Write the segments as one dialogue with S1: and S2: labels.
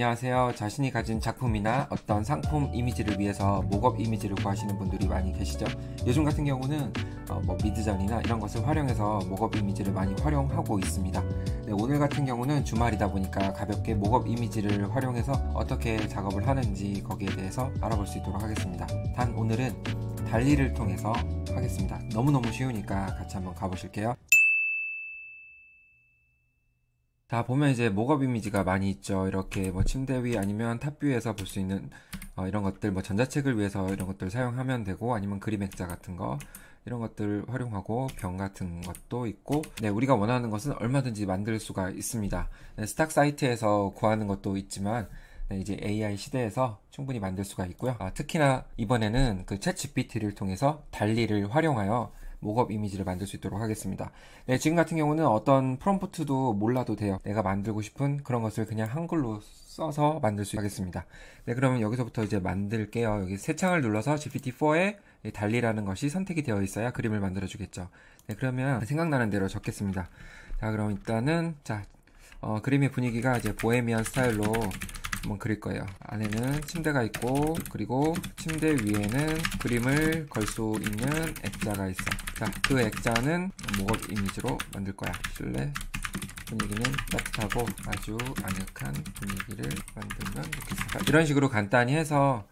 S1: 안녕하세요. 자신이 가진 작품이나 어떤 상품 이미지를 위해서 목업 이미지를 구하시는 분들이 많이 계시죠. 요즘 같은 경우는 어, 뭐 미드전이나 이런 것을 활용해서 목업 이미지를 많이 활용하고 있습니다. 네, 오늘 같은 경우는 주말이다 보니까 가볍게 목업 이미지를 활용해서 어떻게 작업을 하는지 거기에 대해서 알아볼 수 있도록 하겠습니다. 단 오늘은 달리를 통해서 하겠습니다. 너무너무 쉬우니까 같이 한번 가보실게요. 다 보면 이제 목업 이미지가 많이 있죠. 이렇게 뭐 침대 위 아니면 탑뷰에서 볼 수 있는 어, 이런 것들, 뭐 전자책을 위해서 이런 것들 사용하면 되고 아니면 그림 액자 같은 거 이런 것들 활용하고 병 같은 것도 있고 네 우리가 원하는 것은 얼마든지 만들 수가 있습니다. 네, 스탁 사이트에서 구하는 것도 있지만 네, 이제 AI 시대에서 충분히 만들 수가 있고요. 아, 특히나 이번에는 그챗 GPT를 통해서 달리를 활용하여 목업 이미지를 만들 수 있도록 하겠습니다. 네, 지금 같은 경우는 어떤 프롬프트도 몰라도 돼요. 내가 만들고 싶은 그런 것을 그냥 한글로 써서 만들 수 있겠습니다. 네, 그러면 여기서부터 이제 만들게요. 여기 세 창을 눌러서 GPT-4에 달리라는 것이 선택이 되어 있어야 그림을 만들어 주겠죠. 네, 그러면 생각나는 대로 적겠습니다. 자, 그럼 일단은 자 어, 그림의 분위기가 이제 보헤미안 스타일로 한번 그릴 거예요. 안에는 침대가 있고 그리고 침대 위에는 그림을 걸 수 있는 액자가 있어. 자, 그 액자는 목업 이미지로 만들 거야. 실내 분위기는 따뜻하고 아주 아늑한 분위기를 만들면 좋겠습니다. 이런 식으로 간단히 해서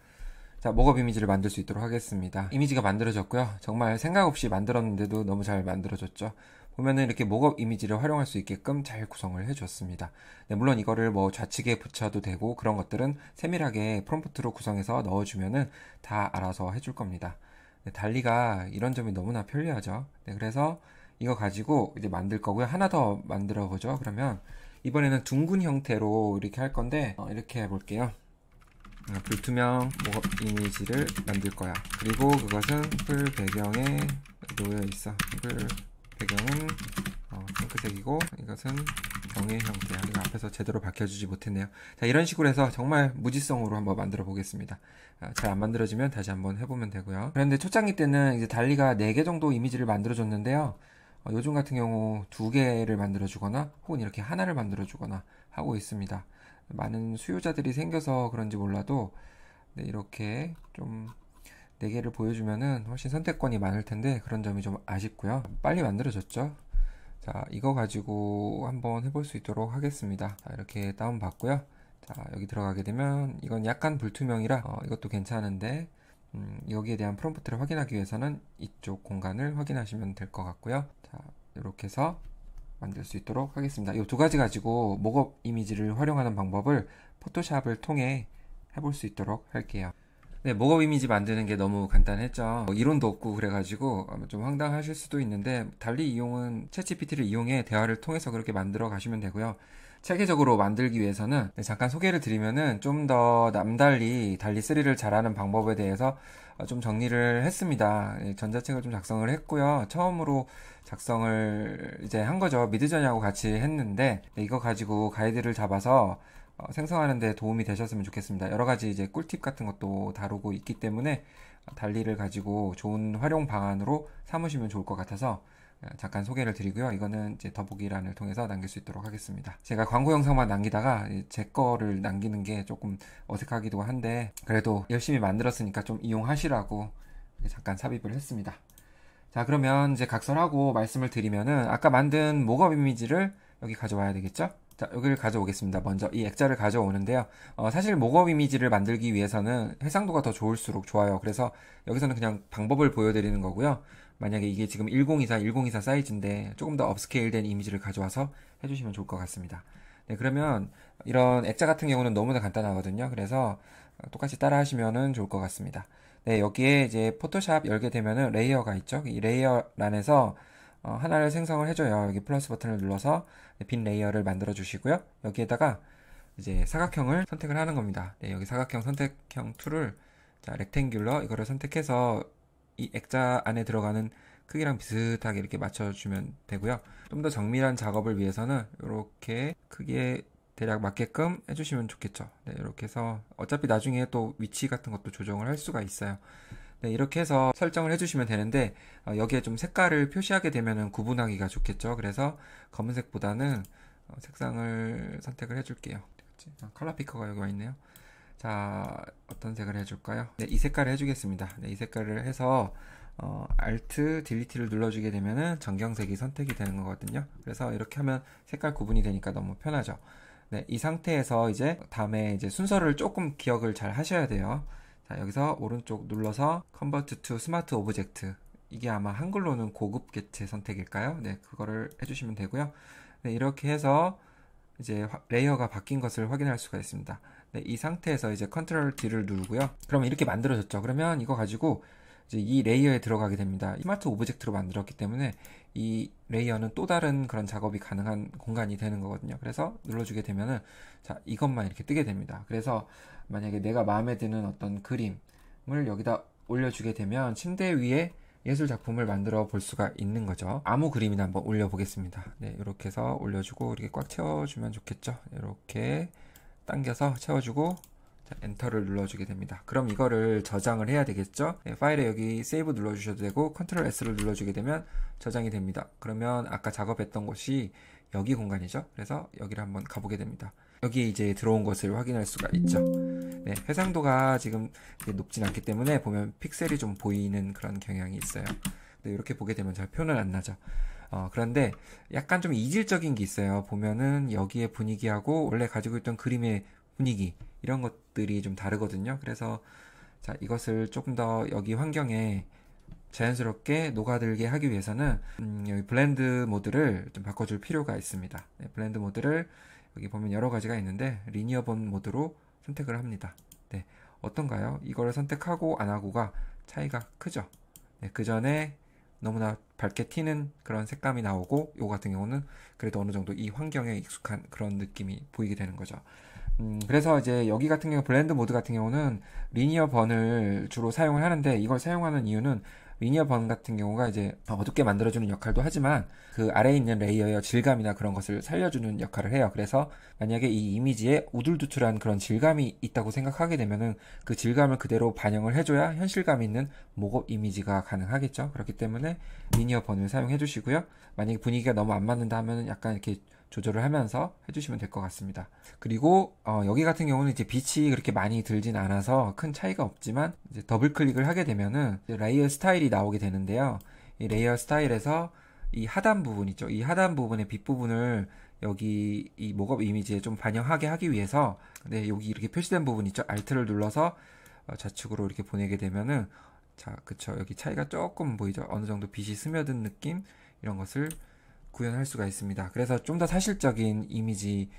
S1: 자, 목업 이미지를 만들 수 있도록 하겠습니다. 이미지가 만들어졌고요. 정말 생각 없이 만들었는데도 너무 잘 만들어졌죠. 보면은 이렇게 목업 이미지를 활용할 수 있게끔 잘 구성을 해줬습니다. 네, 물론 이거를 뭐 좌측에 붙여도 되고 그런 것들은 세밀하게 프롬프트로 구성해서 넣어주면은 다 알아서 해줄 겁니다. 네, 달리가 이런 점이 너무나 편리하죠. 네, 그래서 이거 가지고 이제 만들 거고요. 하나 더 만들어 보죠. 그러면 이번에는 둥근 형태로 이렇게 할 건데 어, 이렇게 해볼게요. 아, 불투명 목업 이미지를 만들 거야. 그리고 그것은 풀 배경에 놓여 있어. 풀 배경은 어, 핑크색이고 이것은 경의 형태야. 이거 앞에서 제대로 밝혀주지 못했네요. 자 이런 식으로 해서 정말 무지성으로 한번 만들어 보겠습니다. 어, 잘안 만들어지면 다시 한번 해보면 되고요. 그런데 초창기 때는 이제 달리가 4개 정도 이미지를 만들어줬는데요. 어, 요즘 같은 경우 2개를 만들어주거나 혹은 이렇게 하나를 만들어주거나 하고 있습니다. 많은 수요자들이 생겨서 그런지 몰라도 네, 이렇게 좀 4개를 보여주면은 훨씬 선택권이 많을 텐데 그런 점이 좀 아쉽고요. 빨리 만들어졌죠? 자, 이거 가지고 한번 해볼 수 있도록 하겠습니다. 자, 이렇게 다운받고요. 자, 여기 들어가게 되면 이건 약간 불투명이라 어, 이것도 괜찮은데 음, 여기에 대한 프롬프트를 확인하기 위해서는 이쪽 공간을 확인하시면 될 것 같고요. 자, 이렇게 해서 만들 수 있도록 하겠습니다. 이 두 가지 가지고 목업 이미지를 활용하는 방법을 포토샵을 통해 해볼 수 있도록 할게요. 네, 목업 이미지 만드는 게 너무 간단했죠. 뭐 이론도 없고 그래가지고 좀 황당하실 수도 있는데 달리 이용은 챗치피티를 이용해 대화를 통해서 그렇게 만들어 가시면 되고요. 체계적으로 만들기 위해서는 네, 잠깐 소개를 드리면은 좀 더 남달리 달리 쓰리를 잘하는 방법에 대해서 어, 좀 정리를 했습니다. 네, 전자책을 좀 작성을 했고요. 처음으로 작성을 이제 한 거죠. 미드전이하고 같이 했는데 네, 이거 가지고 가이드를 잡아서 어, 생성하는 데 도움이 되셨으면 좋겠습니다. 여러 가지 이제 꿀팁 같은 것도 다루고 있기 때문에 달리를 가지고 좋은 활용 방안으로 삼으시면 좋을 것 같아서 어, 잠깐 소개를 드리고요. 이거는 이제 더보기란을 통해서 남길 수 있도록 하겠습니다. 제가 광고 영상만 남기다가 제 거를 남기는 게 조금 어색하기도 한데 그래도 열심히 만들었으니까 좀 이용하시라고 잠깐 삽입을 했습니다. 자 그러면 이제 각설하고 말씀을 드리면은 아까 만든 모거 이미지를 여기 가져와야 되겠죠? 자, 여기를 가져오겠습니다. 먼저 이 액자를 가져오는데요. 어, 사실 목업 이미지를 만들기 위해서는 해상도가 더 좋을수록 좋아요. 그래서 여기서는 그냥 방법을 보여드리는 거고요. 만약에 이게 지금 1024, 1024 사이즈인데 조금 더 업스케일된 이미지를 가져와서 해주시면 좋을 것 같습니다. 네, 그러면 이런 액자 같은 경우는 너무나 간단하거든요. 그래서 똑같이 따라 하시면 좋을 것 같습니다. 네, 여기에 이제 포토샵 열게 되면은 레이어가 있죠. 이 레이어란에서 어, 하나를 생성을 해줘요. 여기 플러스 버튼을 눌러서 빈 레이어를 만들어 주시고요. 여기에다가 이제 사각형을 선택을 하는 겁니다. 네, 여기 사각형 선택형 툴을 자, 렉탱귤러 이거를 선택해서 이 액자 안에 들어가는 크기랑 비슷하게 이렇게 맞춰주면 되고요. 좀 더 정밀한 작업을 위해서는 이렇게 크기에 대략 맞게끔 해주시면 좋겠죠. 네, 이렇게 해서 어차피 나중에 또 위치 같은 것도 조정을 할 수가 있어요. 네, 이렇게 해서 설정을 해주시면 되는데 어, 여기에 좀 색깔을 표시하게 되면 구분하기가 좋겠죠. 그래서 검은색보다는 어, 색상을 선택을 해줄게요. 아, 컬러 피커가 여기 와 있네요. 자, 어떤 색을 해줄까요? 네, 이 색깔을 해주겠습니다. 네, 이 색깔을 해서 어, Alt Delete를 눌러주게 되면은 정경색이 선택이 되는 거거든요. 그래서 이렇게 하면 색깔 구분이 되니까 너무 편하죠. 네, 이 상태에서 이제 다음에 이제 순서를 조금 기억을 잘 하셔야 돼요. 자, 여기서 오른쪽 눌러서 컨버트 투 스마트 오브젝트 이게 아마 한글로는 고급 개체 선택일까요? 네, 그거를 해주시면 되고요. 네, 이렇게 해서 이제 레이어가 바뀐 것을 확인할 수가 있습니다. 네, 이 상태에서 이제 컨트롤 D를 누르고요. 그러면 이렇게 만들어졌죠. 그러면 이거 가지고 이 레이어에 들어가게 됩니다. 스마트 오브젝트로 만들었기 때문에 이 레이어는 또 다른 그런 작업이 가능한 공간이 되는 거거든요. 그래서 눌러주게 되면은 자 이것만 이렇게 뜨게 됩니다. 그래서 만약에 내가 마음에 드는 어떤 그림을 여기다 올려주게 되면 침대 위에 예술 작품을 만들어 볼 수가 있는 거죠. 아무 그림이나 한번 올려보겠습니다. 네, 이렇게 해서 올려주고 이렇게 꽉 채워주면 좋겠죠. 이렇게 당겨서 채워주고 자, 엔터를 눌러주게 됩니다. 그럼 이거를 저장을 해야 되겠죠? 네, 파일에 여기 세이브 눌러주셔도 되고 컨트롤 S를 눌러주게 되면 저장이 됩니다. 그러면 아까 작업했던 곳이 여기 공간이죠. 그래서 여기를 한번 가보게 됩니다. 여기 이제 들어온 것을 확인할 수가 있죠. 네, 해상도가 지금 높진 않기 때문에 보면 픽셀이 좀 보이는 그런 경향이 있어요. 네, 이렇게 보게 되면 잘 표는 안 나죠. 어, 그런데 약간 좀 이질적인 게 있어요. 보면은 여기에 분위기하고 원래 가지고 있던 그림의 분위기 이런 것들이 좀 다르거든요. 그래서 자, 이것을 조금 더 여기 환경에 자연스럽게 녹아들게 하기 위해서는 음, 여기 블렌드 모드를 좀 바꿔줄 필요가 있습니다. 네, 블렌드 모드를 여기 보면 여러 가지가 있는데 리니어 본 모드로 선택을 합니다. 네, 어떤가요? 이거를 선택하고 안 하고가 차이가 크죠. 네, 그 전에 너무나 밝게 튀는 그런 색감이 나오고 요 같은 경우는 그래도 어느 정도 이 환경에 익숙한 그런 느낌이 보이게 되는 거죠. 음, 그래서 이제 여기 같은 경우 블렌드 모드 같은 경우는 리니어 번을 주로 사용을 하는데 이걸 사용하는 이유는 리니어 번 같은 경우가 이제 어둡게 만들어주는 역할도 하지만 그 아래에 있는 레이어의 질감이나 그런 것을 살려주는 역할을 해요. 그래서 만약에 이 이미지에 우둘두툴한 그런 질감이 있다고 생각하게 되면은 그 질감을 그대로 반영을 해줘야 현실감 있는 목업 이미지가 가능하겠죠. 그렇기 때문에 리니어 번을 사용해 주시고요. 만약에 분위기가 너무 안 맞는다 하면은 약간 이렇게 조절을 하면서 해주시면 될 것 같습니다. 그리고 어, 여기 같은 경우는 이제 빛이 그렇게 많이 들진 않아서 큰 차이가 없지만 이제 더블 클릭을 하게 되면은 레이어 스타일이 나오게 되는데요. 이 레이어 스타일에서 이 하단 부분 있죠. 이 하단 부분의 빛 부분을 여기 이 목업 이미지에 좀 반영하게 하기 위해서 네, 여기 이렇게 표시된 부분 있죠. Alt를 눌러서 어, 좌측으로 이렇게 보내게 되면은 자, 그쵸. 여기 차이가 조금 보이죠. 어느 정도 빛이 스며든 느낌 이런 것을 구현할 수가 있습니다. 그래서 좀 더 사실적인 이미지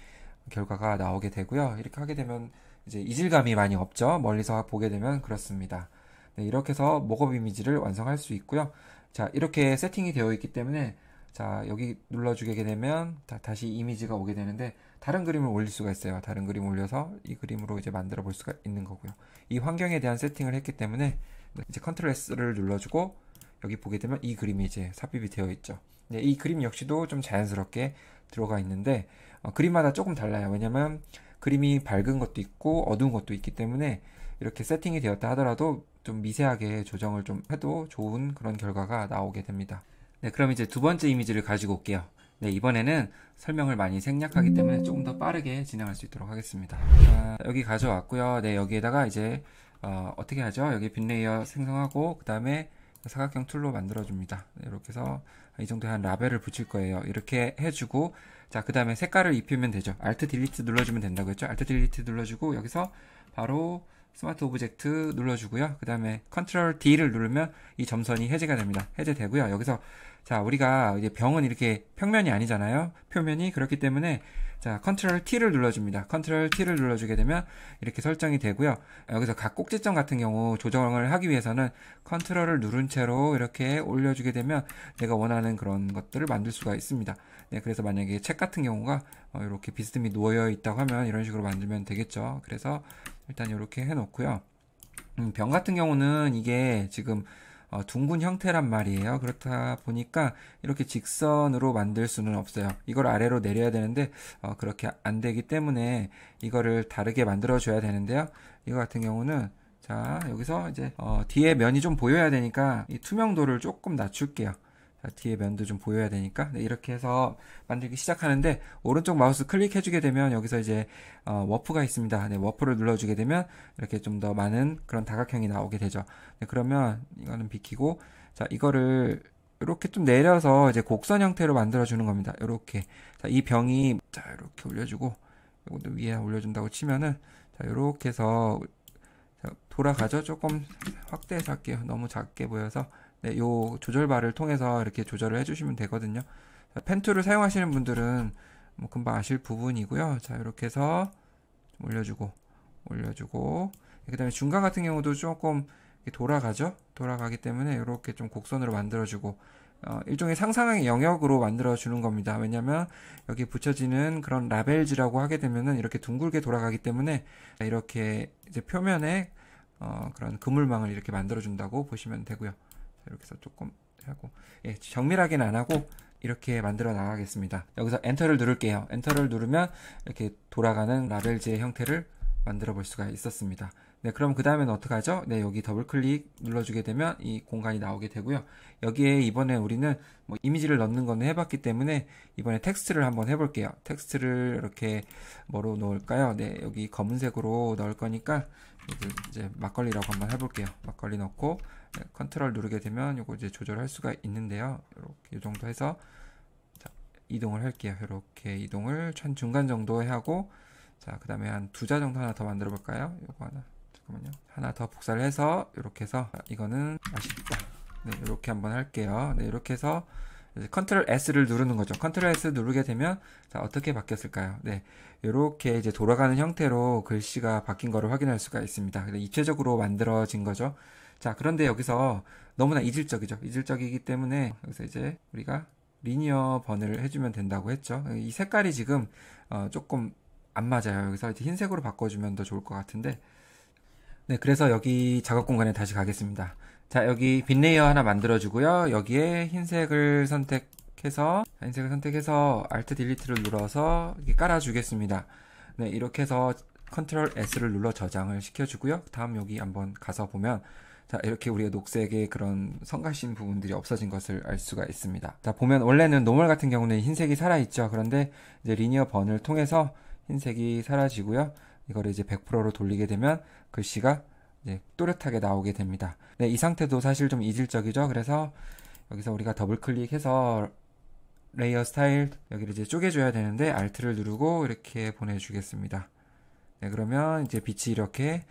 S1: 결과가 나오게 되고요. 이렇게 하게 되면 이제 이질감이 많이 없죠. 멀리서 보게 되면 그렇습니다. 네, 이렇게 해서 목업 이미지를 완성할 수 있고요. 자, 이렇게 세팅이 되어 있기 때문에 자, 여기 눌러주게 되면 다, 시 이미지가 오게 되는데 다른 그림을 올릴 수가 있어요. 다른 그림 올려서 이 그림으로 이제 만들어 볼 수가 있는 거고요. 이 환경에 대한 세팅을 했기 때문에 네, 이제 컨트롤 S를 눌러주고 여기 보게 되면 이 그림이 이제 삽입이 되어 있죠. 네, 이 그림 역시도 좀 자연스럽게 들어가 있는데 어, 그림마다 조금 달라요. 왜냐면 그림이 밝은 것도 있고 어두운 것도 있기 때문에 이렇게 세팅이 되었다 하더라도 좀 미세하게 조정을 좀 해도 좋은 그런 결과가 나오게 됩니다. 네, 그럼 이제 두 번째 이미지를 가지고 올게요. 네, 이번에는 설명을 많이 생략하기 때문에 조금 더 빠르게 진행할 수 있도록 하겠습니다. 아, 여기 가져왔고요. 네, 여기에다가 이제 어, 떻게 하죠? 여기 빈 레이어 생성하고 그 다음에 사각형 툴로 만들어줍니다. 네, 이렇게 해서 이 정도의 한 라벨을 붙일 거예요. 이렇게 해주고 자 그 다음에 색깔을 입히면 되죠. Alt Delete 눌러주면 된다고 했죠. Alt Delete 눌러주고 여기서 바로 스마트 오브젝트 눌러주고요. 그 다음에 Ctrl D를 누르면 이 점선이 해제가 됩니다. 해제되고요. 여기서 자, 우리가 이제 병은 이렇게 평면이 아니잖아요. 표면이 그렇기 때문에 자, 컨트롤 T를 눌러줍니다. 컨트롤 T를 눌러주게 되면 이렇게 설정이 되고요. 어, 여기서 각 꼭지점 같은 경우 조정을 하기 위해서는 컨트롤을 누른 채로 이렇게 올려주게 되면 내가 원하는 그런 것들을 만들 수가 있습니다. 네, 그래서 만약에 책 같은 경우가 어, 이렇게 비스듬히 놓여 있다고 하면 이런 식으로 만들면 되겠죠. 그래서 일단 이렇게 해놓고요. 음, 병 같은 경우는 이게 지금 어, 둥근 형태란 말이에요. 그렇다 보니까 이렇게 직선으로 만들 수는 없어요. 이걸 아래로 내려야 되는데 어, 그렇게 안 되기 때문에 이거를 다르게 만들어 줘야 되는데요. 이거 같은 경우는 자 여기서 이제 어, 뒤에 면이 좀 보여야 되니까 이 투명도를 조금 낮출게요. 뒤에 면도 좀 보여야 되니까 네, 이렇게 해서 만들기 시작하는데 오른쪽 마우스 클릭해주게 되면 여기서 이제 어, 워프가 있습니다. 네, 워프를 눌러주게 되면 이렇게 좀 더 많은 그런 다각형이 나오게 되죠. 네, 그러면 이거는 비키고 자 이거를 이렇게 좀 내려서 이제 곡선 형태로 만들어 주는 겁니다. 이렇게 자, 이 병이 자 이렇게 올려주고 이것도 위에 올려준다고 치면은 자 이렇게 해서 자, 돌아가죠. 조금 확대해서 할게요. 너무 작게 보여서. 네, 요 조절바를 통해서 이렇게 조절을 해주시면 되거든요. 자, 펜툴을 사용하시는 분들은 뭐 금방 아실 부분이고요. 자, 이렇게 해서 올려주고, 올려주고, 그 다음에 중간 같은 경우도 조금 돌아가죠. 돌아가기 때문에 이렇게 좀 곡선으로 만들어주고, 어, 일종의 상상의 영역으로 만들어주는 겁니다. 왜냐면 여기 붙여지는 그런 라벨지라고 하게 되면은 이렇게 둥글게 돌아가기 때문에 이렇게 이제 표면에 어, 그런 그물망을 이렇게 만들어준다고 보시면 되고요. 이렇게 해서 조금 하고 예, 정밀하게는 안 하고 이렇게 만들어 나가겠습니다. 여기서 엔터를 누를게요. 엔터를 누르면 이렇게 돌아가는 라벨지의 형태를 만들어 볼 수가 있었습니다. 네, 그럼 그 다음엔 어떻게 하죠? 네, 여기 더블 클릭 눌러주게 되면 이 공간이 나오게 되고요. 여기에 이번에 우리는 뭐 이미지를 넣는 건 해봤기 때문에 이번에 텍스트를 한번 해볼게요. 텍스트를 이렇게 뭐로 넣을까요? 네, 여기 검은색으로 넣을 거니까 이제 막걸리라고 한번 해볼게요. 막걸리 넣고 네, 컨트롤 누르게 되면 이거 이제 조절할 수가 있는데요. 이렇게 이 정도 해서 자, 이동을 할게요. 이렇게 이동을 한 중간 정도 하고 자, 그다음에 한 두 자 정도 하나 더 만들어 볼까요? 이거 하나. 잠깐만요. 하나 더 복사를 해서 이렇게 해서 자, 아, 이거는 아쉽다. 네, 이렇게 한번 할게요. 네, 이렇게 해서 컨트롤 S를 누르는 거죠. 컨트롤 S 누르게 되면 자, 어떻게 바뀌었을까요? 네. 이렇게 이제 돌아가는 형태로 글씨가 바뀐 거를 확인할 수가 있습니다. 입체적으로 만들어진 거죠. 자, 그런데 여기서 너무나 이질적이죠. 이질적이기 때문에 여기서 이제 우리가 리니어 번을 해주면 된다고 했죠. 이 색깔이 지금 어, 조금 안 맞아요. 여기서 흰색으로 바꿔주면 더 좋을 것 같은데. 네, 그래서 여기 작업 공간에 다시 가겠습니다. 자, 여기 빈 레이어 하나 만들어주고요. 여기에 흰색을 선택해서, 흰색을 선택해서 Alt Delete를 눌러서 깔아주겠습니다. 네, 이렇게 해서 Ctrl S를 눌러 저장을 시켜주고요. 다음 여기 한번 가서 보면 자, 이렇게 우리의 녹색의 그런 성가신 부분들이 없어진 것을 알 수가 있습니다. 자, 보면 원래는 노멀 같은 경우는 흰색이 살아있죠. 그런데 이제 리니어 번을 통해서 흰색이 사라지고요. 이거를 이제 100%로 돌리게 되면 글씨가 그 이제 또렷하게 나오게 됩니다. 네, 이 상태도 사실 좀 이질적이죠. 그래서 여기서 우리가 더블 클릭해서 레이어 스타일 여기를 이제 쪼개줘야 되는데 Alt를 누르고 이렇게 보내주겠습니다. 네, 그러면 이제 빛이 이렇게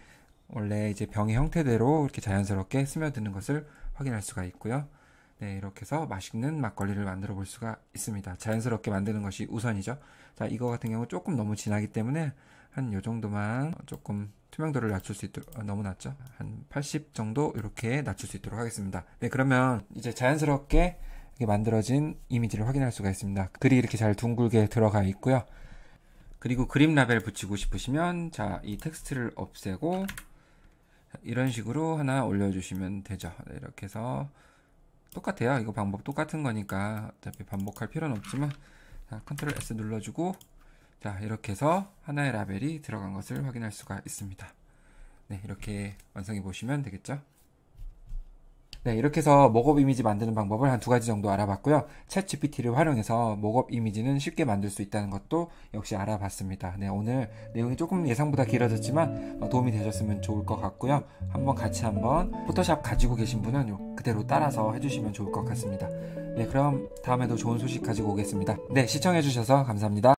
S1: 원래 이제 병의 형태대로 이렇게 자연스럽게 스며드는 것을 확인할 수가 있고요. 네, 이렇게 해서 맛있는 막걸리를 만들어 볼 수가 있습니다. 자연스럽게 만드는 것이 우선이죠. 자, 이거 같은 경우 조금 너무 진하기 때문에 한 요 정도만 조금 투명도를 낮출 수 있도록 아, 너무 낮죠? 한 80 정도 이렇게 낮출 수 있도록 하겠습니다. 네, 그러면 이제 자연스럽게 이렇게 만들어진 이미지를 확인할 수가 있습니다. 글이 이렇게 잘 둥글게 들어가 있고요. 그리고 그림 라벨 붙이고 싶으시면 자, 이 텍스트를 없애고 이런 식으로 하나 올려주시면 되죠. 네, 이렇게 해서 똑같아요. 이거 방법 똑같은 거니까 어차피 반복할 필요는 없지만 자, 컨트롤 S 눌러주고 자 이렇게 해서 하나의 라벨이 들어간 것을 확인할 수가 있습니다. 네 이렇게 완성해 보시면 되겠죠. 네, 이렇게 해서 목업 이미지 만드는 방법을 한 두 가지 정도 알아봤고요. 챗 GPT를 활용해서 목업 이미지는 쉽게 만들 수 있다는 것도 역시 알아봤습니다. 네, 오늘 내용이 조금 예상보다 길어졌지만 어, 도움이 되셨으면 좋을 것 같고요. 한번 같이 한번 포토샵 가지고 계신 분은 그대로 따라서 해주시면 좋을 것 같습니다. 네, 그럼 다음에도 좋은 소식 가지고 오겠습니다. 네, 시청해주셔서 감사합니다.